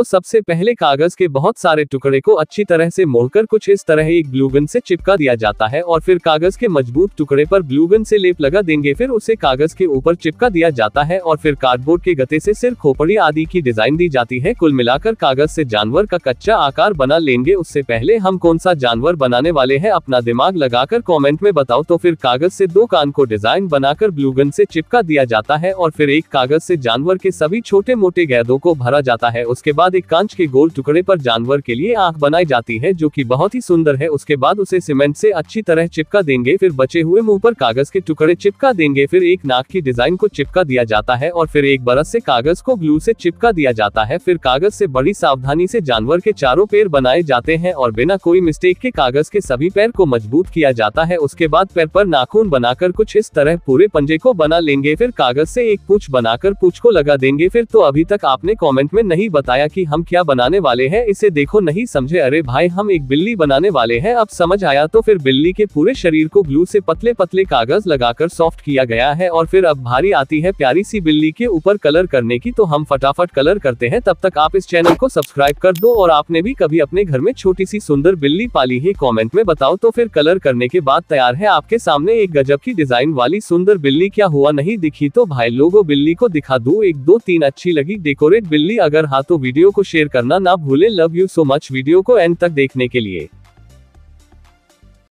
तो सबसे पहले कागज के बहुत सारे टुकड़े को अच्छी तरह से मोड़कर कुछ इस तरह एक ब्लूगन से चिपका दिया जाता है और फिर कागज के मजबूत टुकड़े पर ब्लूगन से लेप लगा देंगे फिर उसे कागज के ऊपर चिपका दिया जाता है और फिर कार्डबोर्ड के गते से सिर खोपड़ी आदि की डिजाइन दी जाती है कुल मिलाकर कागज से जानवर का कच्चा आकार बना लेंगे उससे पहले हम कौन सा जानवर बनाने वाले है अपना दिमाग लगाकर कॉमेंट में बताओ तो फिर कागज से दो कान को डिजाइन बनाकर ब्लूगन से चिपका दिया जाता है और फिर एक कागज से जानवर के सभी छोटे मोटे गैदों को भरा जाता है उसके बाद बाद एक कांच के गोल टुकड़े पर जानवर के लिए आंख बनाई जाती है जो कि बहुत ही सुंदर है उसके बाद उसे सीमेंट से अच्छी तरह चिपका देंगे फिर बचे हुए मुंह पर कागज के टुकड़े चिपका देंगे फिर एक नाक की डिजाइन को चिपका दिया जाता है और फिर एक बरस से कागज को ग्लू से चिपका दिया जाता है फिर कागज से बड़ी सावधानी से जानवर के चारों पैर बनाए जाते हैं और बिना कोई मिस्टेक के कागज के सभी पैर को मजबूत किया जाता है उसके बाद पैर पर नाखून बनाकर कुछ इस तरह पूरे पंजे को बना लेंगे फिर कागज से एक पूछ बनाकर पूछ को लगा देंगे फिर तो अभी तक आपने कमेंट में नहीं बताया कि कि हम क्या बनाने वाले हैं इसे देखो नहीं समझे अरे भाई हम एक बिल्ली बनाने वाले हैं अब समझ आया तो फिर बिल्ली के पूरे शरीर को ग्लू से पतले पतले कागज लगाकर सॉफ्ट किया गया है और फिर अब भारी आती है प्यारी सी बिल्ली के ऊपर कलर करने की तो हम फटाफट कलर करते हैं तब तक आप इस चैनल को सब्सक्राइब कर दो और आपने भी कभी अपने घर में छोटी सी सुंदर बिल्ली पाली है कॉमेंट में बताओ तो फिर कलर करने के बाद तैयार है आपके सामने एक गजब की डिजाइन वाली सुंदर बिल्ली क्या हुआ नहीं दिखी तो भाई लोगो बिल्ली को दिखा दो एक दो तीन अच्छी लगी डेकोरेट बिल्ली अगर हाँ तो वीडियो वीडियो को शेयर करना ना भूले love you so much video को एंड तक देखने के लिए